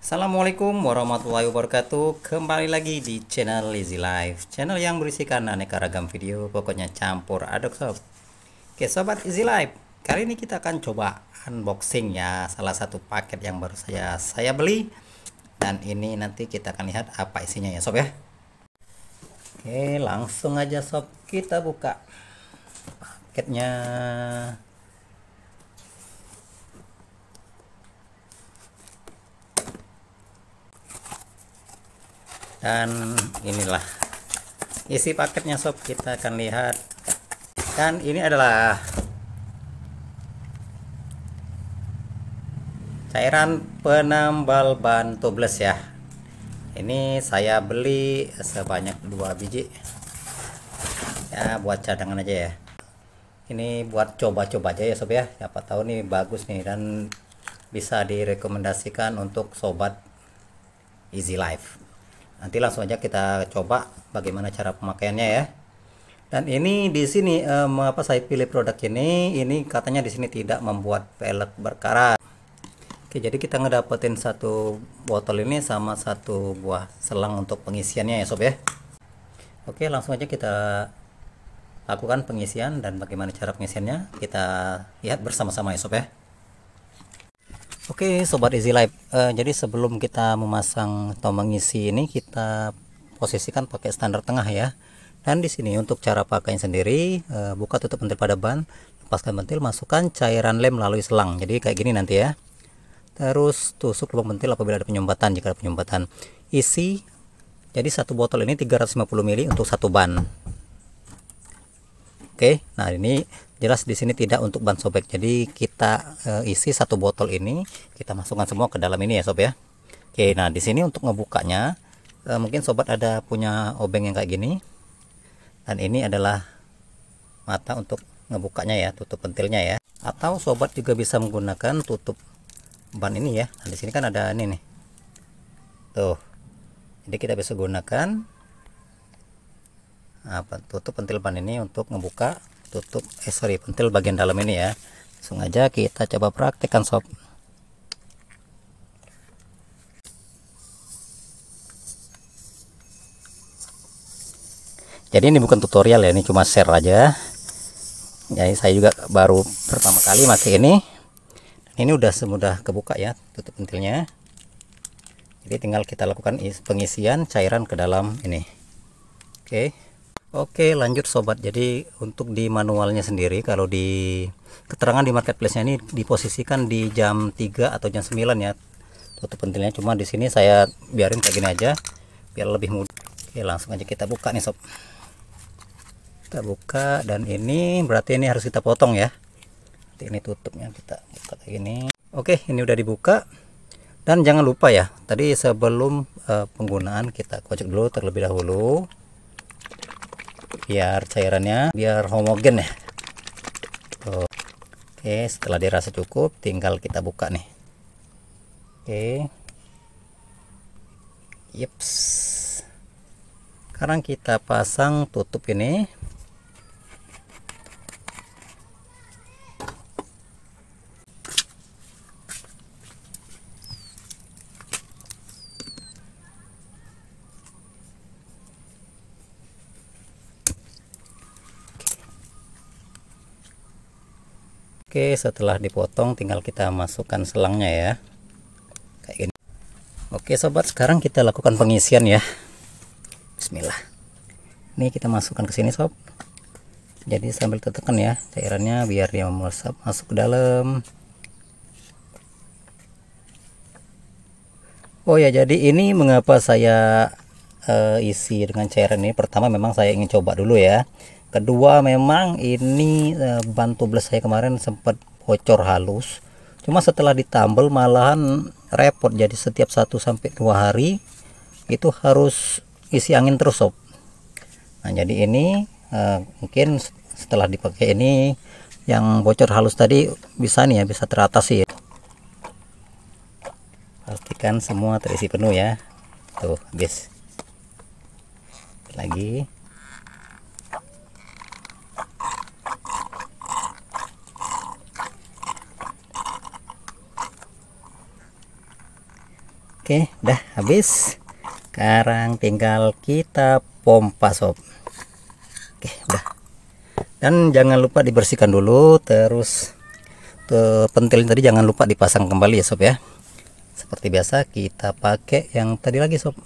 Assalamualaikum warahmatullahi wabarakatuh Kembali lagi di channel Lazy Life Channel yang berisikan aneka ragam video Pokoknya campur aduk sob Oke sobat Easy Life Kali ini kita akan coba unboxing ya Salah satu paket yang baru saya saya beli Dan ini nanti kita akan lihat apa isinya ya sob ya Oke langsung aja sob Kita buka Paketnya dan inilah isi paketnya sob kita akan lihat dan ini adalah cairan penambal ban tubeless ya ini saya beli sebanyak dua biji ya buat cadangan aja ya ini buat coba-coba aja ya sob ya siapa tahu nih bagus nih dan bisa direkomendasikan untuk sobat easy life nanti langsung aja kita coba bagaimana cara pemakaiannya ya dan ini di sini eh, saya pilih produk ini ini katanya di sini tidak membuat pelek berkarat Oke jadi kita ngedapetin satu botol ini sama satu buah selang untuk pengisiannya ya sob ya Oke langsung aja kita lakukan pengisian dan bagaimana cara pengisiannya kita lihat bersama-sama ya sob ya Oke sobat Easy Life, uh, jadi sebelum kita memasang atau mengisi ini kita posisikan pakai standar tengah ya. Dan di sini untuk cara pakainya sendiri uh, buka tutup pentil pada ban, lepaskan pentil, masukkan cairan lem melalui selang. Jadi kayak gini nanti ya. Terus tusuk lubang pentil apabila ada penyumbatan jika ada penyumbatan. Isi jadi satu botol ini 350 ml untuk satu ban. Oke, nah ini jelas di sini tidak untuk ban sobek jadi kita e, isi satu botol ini kita masukkan semua ke dalam ini ya sob ya oke nah di sini untuk ngebukanya e, mungkin sobat ada punya obeng yang kayak gini dan ini adalah mata untuk ngebukanya ya tutup pentilnya ya atau sobat juga bisa menggunakan tutup ban ini ya nah, di sini kan ada ini nih tuh jadi kita bisa gunakan apa tutup pentil ban ini untuk ngebuka tutup eh sorry pentil bagian dalam ini ya langsung aja kita coba praktekkan sob jadi ini bukan tutorial ya ini cuma share aja jadi ya, saya juga baru pertama kali mati ini ini udah semudah kebuka ya tutup pentilnya jadi tinggal kita lakukan pengisian cairan ke dalam ini oke okay. Oke lanjut sobat jadi untuk di manualnya sendiri kalau di keterangan di marketplace nya ini diposisikan di jam 3 atau jam 9 ya tutup pentilnya cuma di sini saya biarin kayak gini aja biar lebih mudah Oke langsung aja kita buka nih sob kita buka dan ini berarti ini harus kita potong ya Nanti ini tutupnya kita buka kayak gini Oke ini udah dibuka dan jangan lupa ya tadi sebelum uh, penggunaan kita kocok dulu terlebih dahulu biar cairannya biar homogen ya tuh. oke setelah dirasa cukup tinggal kita buka nih oke yeps sekarang kita pasang tutup ini Oke setelah dipotong tinggal kita masukkan selangnya ya kayak gini Oke sobat sekarang kita lakukan pengisian ya Bismillah ini kita masukkan ke sini sob jadi sambil tekan ya cairannya biar dia meresap masuk ke dalam Oh ya jadi ini mengapa saya uh, isi dengan cairan ini pertama memang saya ingin coba dulu ya kedua memang ini e, bantu saya kemarin sempat bocor halus cuma setelah ditambal malahan repot jadi setiap 1 sampai 2 hari itu harus isi angin terus sob nah jadi ini e, mungkin setelah dipakai ini yang bocor halus tadi bisa nih ya bisa teratasi ya pastikan semua terisi penuh ya tuh habis lagi oke dah habis sekarang tinggal kita pompa sob oke udah dan jangan lupa dibersihkan dulu terus tuh, eh, pentil tadi jangan lupa dipasang kembali ya sob ya seperti biasa kita pakai yang tadi lagi sob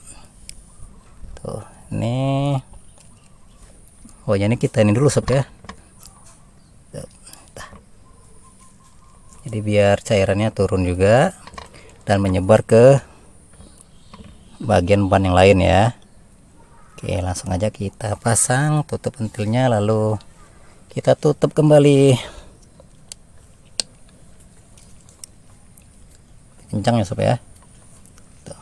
tuh ini oh ini kita ini dulu sob ya jadi biar cairannya turun juga dan menyebar ke bagian ban yang lain ya oke langsung aja kita pasang tutup pentilnya lalu kita tutup kembali kencang ya sob ya Tuh.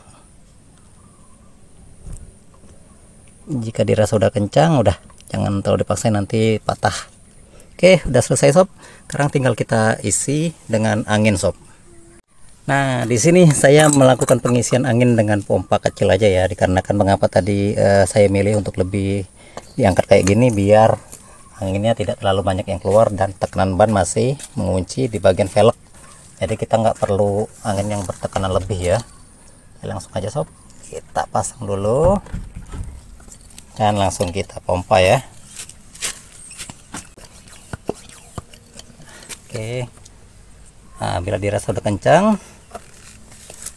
jika dirasa udah kencang udah jangan terlalu dipaksa nanti patah oke udah selesai sob sekarang tinggal kita isi dengan angin sob Nah, di sini saya melakukan pengisian angin dengan pompa kecil aja ya, dikarenakan mengapa tadi uh, saya milih untuk lebih diangkat kayak gini biar anginnya tidak terlalu banyak yang keluar dan tekanan ban masih mengunci di bagian velg. Jadi kita nggak perlu angin yang bertekanan lebih ya. ya langsung aja sob, kita pasang dulu dan langsung kita pompa ya. Oke, nah, bila dirasa udah kencang,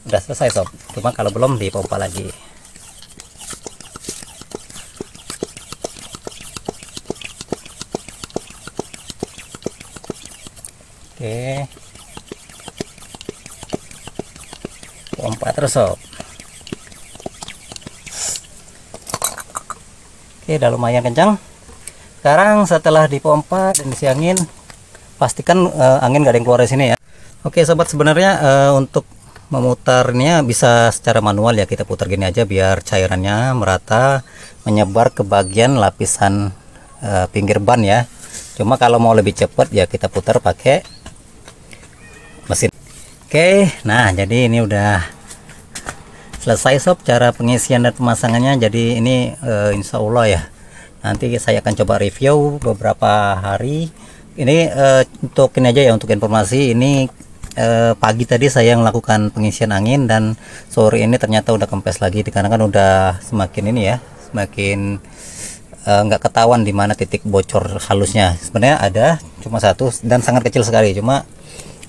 udah selesai sob cuma kalau belum dipompa lagi oke pompa terus sob oke udah lumayan kencang sekarang setelah dipompa dan disiangin pastikan uh, angin gak ada yang keluar dari sini ya oke sobat sebenarnya uh, untuk memutarnya bisa secara manual ya kita putar gini aja biar cairannya merata menyebar ke bagian lapisan e, pinggir ban ya cuma kalau mau lebih cepat ya kita putar pakai mesin oke nah jadi ini udah selesai sob cara pengisian dan pemasangannya jadi ini e, insya Allah ya nanti saya akan coba review beberapa hari ini e, untuk ini aja ya untuk informasi ini eh, pagi tadi saya melakukan pengisian angin dan sore ini ternyata udah kempes lagi dikarenakan udah semakin ini ya semakin eh, nggak eh, ketahuan di mana titik bocor halusnya sebenarnya ada cuma satu dan sangat kecil sekali cuma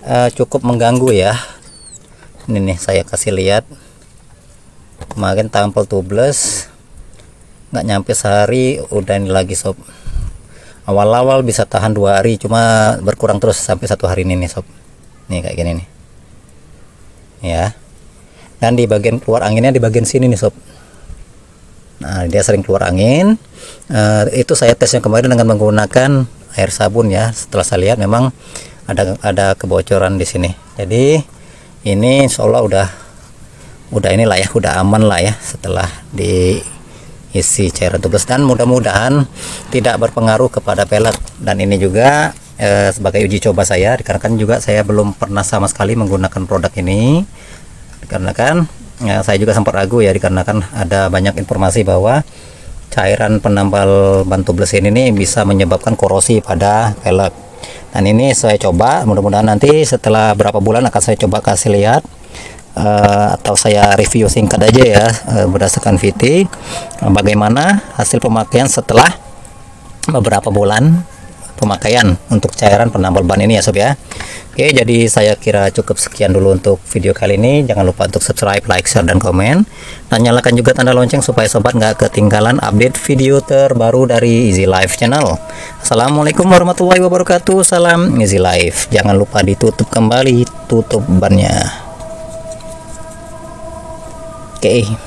eh, cukup mengganggu ya ini nih saya kasih lihat kemarin tampil tubles nggak nyampe sehari udah ini lagi sob awal-awal bisa tahan dua hari cuma berkurang terus sampai satu hari ini nih sob nih kayak gini nih ya dan di bagian keluar anginnya di bagian sini nih sob nah dia sering keluar angin e, itu saya tesnya kemarin dengan menggunakan air sabun ya setelah saya lihat memang ada ada kebocoran di sini jadi ini insyaallah udah udah inilah ya udah aman lah ya setelah diisi cairan tubles dan mudah-mudahan tidak berpengaruh kepada pelet dan ini juga Eh, sebagai uji coba saya dikarenakan juga saya belum pernah sama sekali menggunakan produk ini dikarenakan ya, saya juga sempat ragu ya dikarenakan ada banyak informasi bahwa cairan penambal bantu blesin ini bisa menyebabkan korosi pada velg dan ini saya coba mudah-mudahan nanti setelah berapa bulan akan saya coba kasih lihat uh, atau saya review singkat aja ya uh, berdasarkan VT bagaimana hasil pemakaian setelah beberapa bulan pemakaian untuk cairan penambal ban ini ya sob ya oke jadi saya kira cukup sekian dulu untuk video kali ini jangan lupa untuk subscribe like share dan komen dan nyalakan juga tanda lonceng supaya sobat nggak ketinggalan update video terbaru dari Easy Life channel Assalamualaikum warahmatullahi wabarakatuh salam Easy Life jangan lupa ditutup kembali tutup bannya oke okay.